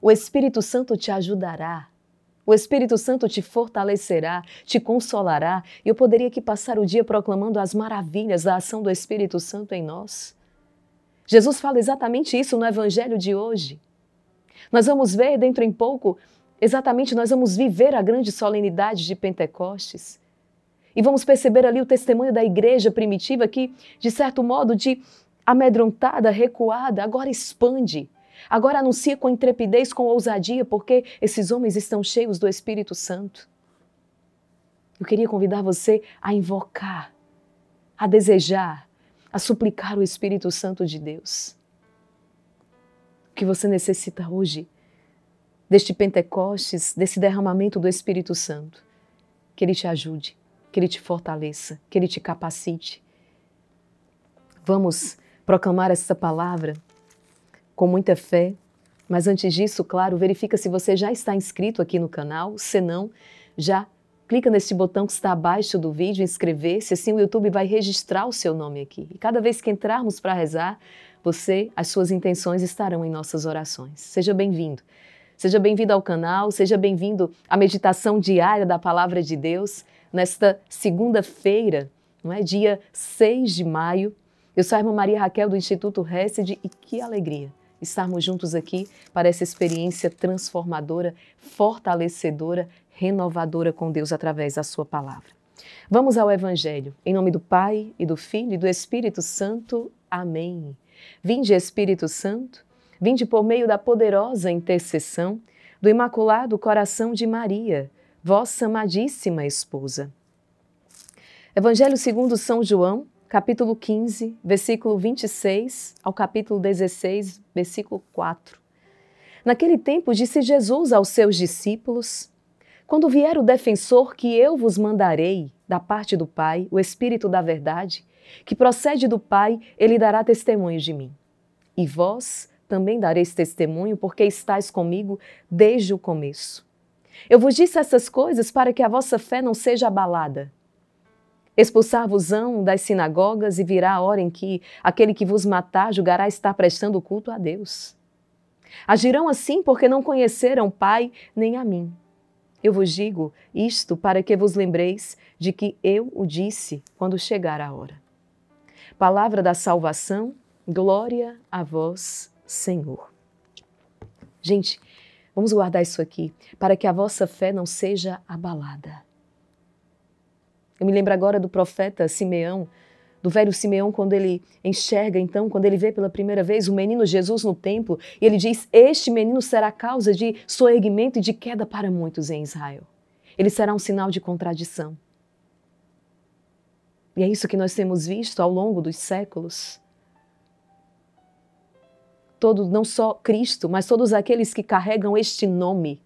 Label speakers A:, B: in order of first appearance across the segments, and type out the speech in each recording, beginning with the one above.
A: O Espírito Santo te ajudará. O Espírito Santo te fortalecerá, te consolará. Eu poderia que passar o dia proclamando as maravilhas da ação do Espírito Santo em nós. Jesus fala exatamente isso no Evangelho de hoje. Nós vamos ver dentro em pouco, exatamente, nós vamos viver a grande solenidade de Pentecostes. E vamos perceber ali o testemunho da igreja primitiva que, de certo modo, de amedrontada, recuada, agora expande Agora anuncia com intrepidez, com ousadia, porque esses homens estão cheios do Espírito Santo. Eu queria convidar você a invocar, a desejar, a suplicar o Espírito Santo de Deus. O que você necessita hoje deste Pentecostes, desse derramamento do Espírito Santo. Que ele te ajude, que ele te fortaleça, que ele te capacite. Vamos proclamar essa palavra com muita fé. Mas antes disso, claro, verifica se você já está inscrito aqui no canal. Se não, já clica neste botão que está abaixo do vídeo, inscrever-se, assim o YouTube vai registrar o seu nome aqui. E cada vez que entrarmos para rezar, você, as suas intenções estarão em nossas orações. Seja bem-vindo. Seja bem-vindo ao canal, seja bem-vindo à meditação diária da Palavra de Deus, nesta segunda-feira, não é? dia 6 de maio. Eu sou a irmã Maria Raquel do Instituto Récide e que alegria estarmos juntos aqui para essa experiência transformadora, fortalecedora, renovadora com Deus através da Sua palavra. Vamos ao Evangelho. Em nome do Pai, e do Filho e do Espírito Santo. Amém. Vinde, Espírito Santo, vinde por meio da poderosa intercessão do Imaculado Coração de Maria, vossa amadíssima esposa. Evangelho segundo São João, capítulo 15, versículo 26 ao capítulo 16, versículo 4. Naquele tempo disse Jesus aos seus discípulos: Quando vier o defensor que eu vos mandarei da parte do Pai, o Espírito da Verdade, que procede do Pai, ele dará testemunho de mim. E vós também dareis testemunho, porque estáis comigo desde o começo. Eu vos disse essas coisas para que a vossa fé não seja abalada. Expulsar-vos-ão das sinagogas e virá a hora em que aquele que vos matar julgará estar prestando culto a Deus. Agirão assim porque não conheceram Pai nem a mim. Eu vos digo isto para que vos lembreis de que eu o disse quando chegar a hora. Palavra da salvação, glória a vós, Senhor. Gente, vamos guardar isso aqui para que a vossa fé não seja abalada. Eu me lembro agora do profeta Simeão, do velho Simeão, quando ele enxerga, então, quando ele vê pela primeira vez o menino Jesus no templo, e ele diz: Este menino será causa de soerguimento e de queda para muitos em Israel. Ele será um sinal de contradição. E é isso que nós temos visto ao longo dos séculos. Todo, não só Cristo, mas todos aqueles que carregam este nome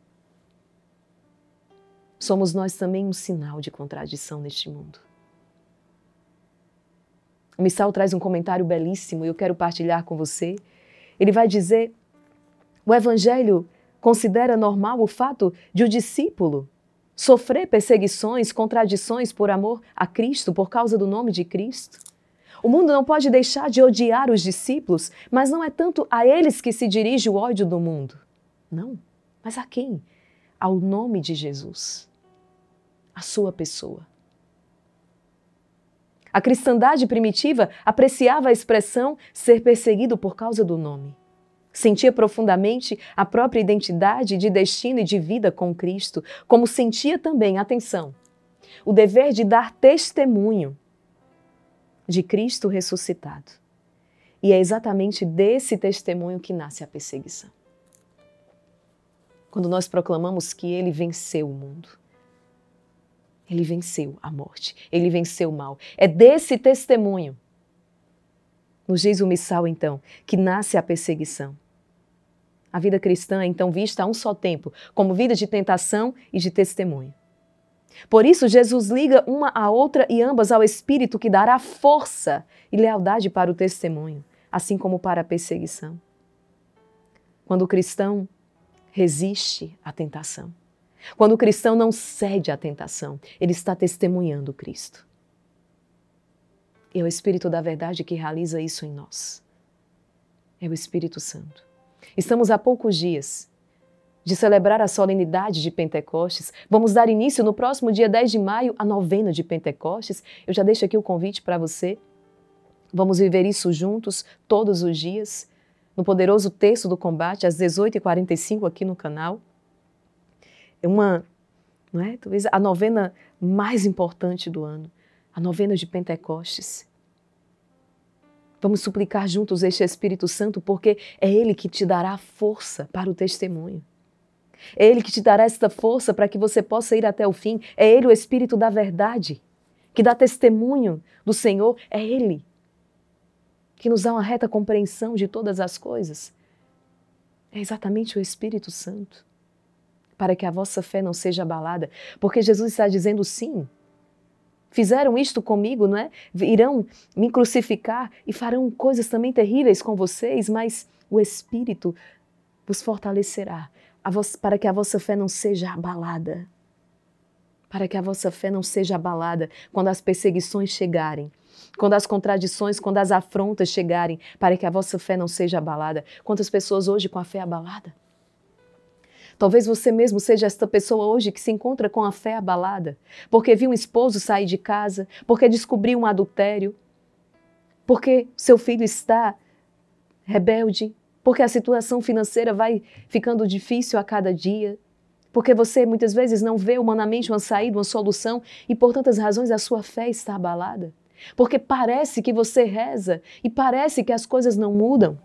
A: somos nós também um sinal de contradição neste mundo. O Missal traz um comentário belíssimo e eu quero partilhar com você. Ele vai dizer: o Evangelho considera normal o fato de o discípulo sofrer perseguições, contradições por amor a Cristo, por causa do nome de Cristo. O mundo não pode deixar de odiar os discípulos, mas não é tanto a eles que se dirige o ódio do mundo. Não, mas a quem? Ao nome de Jesus a sua pessoa. A cristandade primitiva apreciava a expressão ser perseguido por causa do nome. Sentia profundamente a própria identidade de destino e de vida com Cristo, como sentia também, atenção, o dever de dar testemunho de Cristo ressuscitado. E é exatamente desse testemunho que nasce a perseguição. Quando nós proclamamos que ele venceu o mundo, ele venceu a morte, ele venceu o mal. É desse testemunho, nos diz o missal então, que nasce a perseguição. A vida cristã é então vista a um só tempo, como vida de tentação e de testemunho. Por isso, Jesus liga uma à outra e ambas ao Espírito que dará força e lealdade para o testemunho, assim como para a perseguição. Quando o cristão resiste à tentação, quando o cristão não cede à tentação, ele está testemunhando Cristo. E é o Espírito da Verdade que realiza isso em nós. É o Espírito Santo. Estamos a poucos dias de celebrar a solenidade de Pentecostes. Vamos dar início no próximo dia 10 de maio à novena de Pentecostes. Eu já deixo aqui o convite para você. Vamos viver isso juntos, todos os dias, no poderoso texto do combate, às 18h45 aqui no canal é uma, não é? Talvez a novena mais importante do ano, a novena de Pentecostes. Vamos suplicar juntos este Espírito Santo, porque é Ele que te dará força para o testemunho. É Ele que te dará esta força para que você possa ir até o fim. É Ele o Espírito da verdade, que dá testemunho do Senhor. É Ele que nos dá uma reta compreensão de todas as coisas. É exatamente o Espírito Santo para que a vossa fé não seja abalada. Porque Jesus está dizendo sim. Fizeram isto comigo, não é? Irão me crucificar e farão coisas também terríveis com vocês, mas o Espírito vos fortalecerá para que a vossa fé não seja abalada. Para que a vossa fé não seja abalada quando as perseguições chegarem, quando as contradições, quando as afrontas chegarem, para que a vossa fé não seja abalada. Quantas pessoas hoje com a fé abalada? Talvez você mesmo seja esta pessoa hoje que se encontra com a fé abalada, porque viu um esposo sair de casa, porque descobriu um adultério, porque seu filho está rebelde, porque a situação financeira vai ficando difícil a cada dia, porque você muitas vezes não vê humanamente uma saída, uma solução e por tantas razões a sua fé está abalada. Porque parece que você reza e parece que as coisas não mudam.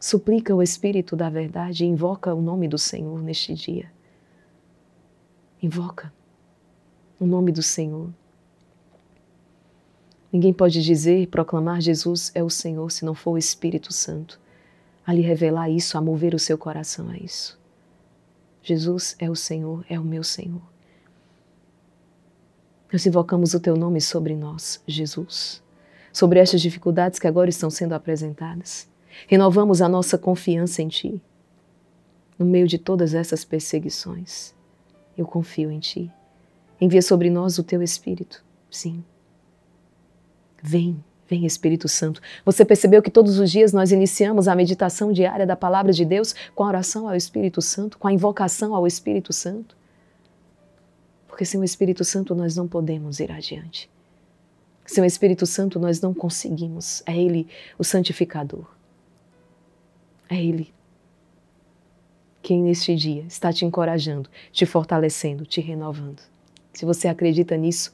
A: Suplica o Espírito da Verdade e invoca o nome do Senhor neste dia. Invoca o nome do Senhor. Ninguém pode dizer proclamar Jesus é o Senhor se não for o Espírito Santo a lhe revelar isso, a mover o seu coração a isso. Jesus é o Senhor, é o meu Senhor. Nós invocamos o teu nome sobre nós, Jesus, sobre estas dificuldades que agora estão sendo apresentadas. Renovamos a nossa confiança em Ti. No meio de todas essas perseguições, eu confio em Ti. Envia sobre nós o Teu Espírito. Sim. Vem, vem Espírito Santo. Você percebeu que todos os dias nós iniciamos a meditação diária da Palavra de Deus com a oração ao Espírito Santo, com a invocação ao Espírito Santo? Porque sem o Espírito Santo nós não podemos ir adiante. Sem o Espírito Santo nós não conseguimos. É Ele o santificador. É Ele quem neste dia está te encorajando, te fortalecendo, te renovando. Se você acredita nisso,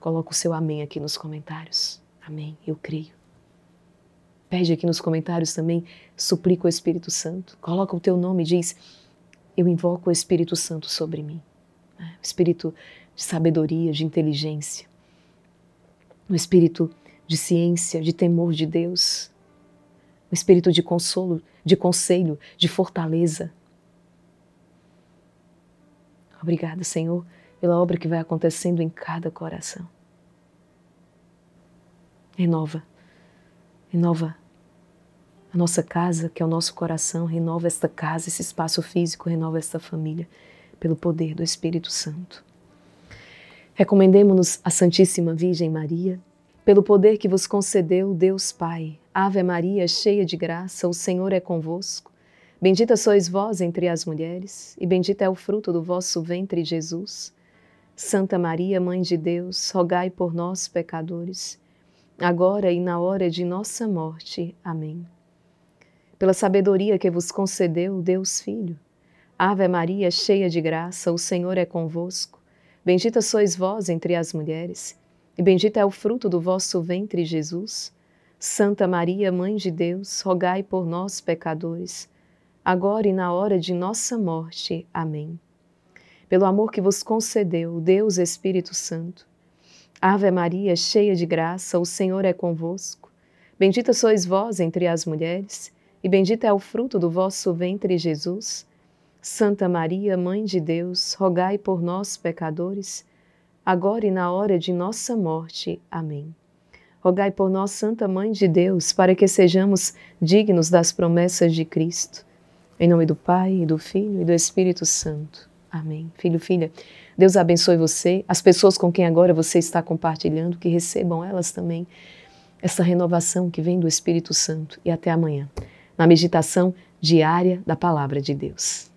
A: coloca o seu amém aqui nos comentários. Amém, eu creio. Pede aqui nos comentários também, suplica o Espírito Santo. Coloca o teu nome e diz: Eu invoco o Espírito Santo sobre mim. É, o espírito de sabedoria, de inteligência. O espírito de ciência, de temor de Deus o espírito de consolo, de conselho, de fortaleza. Obrigado, Senhor, pela obra que vai acontecendo em cada coração. Renova, renova a nossa casa, que é o nosso coração, renova esta casa, esse espaço físico, renova esta família, pelo poder do Espírito Santo. Recomendemos-nos à Santíssima Virgem Maria, pelo poder que vos concedeu Deus Pai Ave Maria, cheia de graça, o Senhor é convosco. Bendita sois vós entre as mulheres, e bendito é o fruto do vosso ventre, Jesus. Santa Maria, Mãe de Deus, rogai por nós, pecadores, agora e na hora de nossa morte. Amém. Pela sabedoria que vos concedeu Deus Filho, Ave Maria, cheia de graça, o Senhor é convosco. Bendita sois vós entre as mulheres, e bendito é o fruto do vosso ventre, Jesus. Santa Maria, Mãe de Deus, rogai por nós, pecadores, agora e na hora de nossa morte. Amém. Pelo amor que vos concedeu, Deus Espírito Santo. Ave Maria, cheia de graça, o Senhor é convosco. Bendita sois vós entre as mulheres, e bendito é o fruto do vosso ventre, Jesus. Santa Maria, Mãe de Deus, rogai por nós, pecadores, agora e na hora de nossa morte. Amém rogai por nós, Santa Mãe de Deus, para que sejamos dignos das promessas de Cristo. Em nome do Pai, e do Filho e do Espírito Santo. Amém. Filho, filha, Deus abençoe você, as pessoas com quem agora você está compartilhando, que recebam elas também essa renovação que vem do Espírito Santo. E até amanhã, na meditação diária da Palavra de Deus.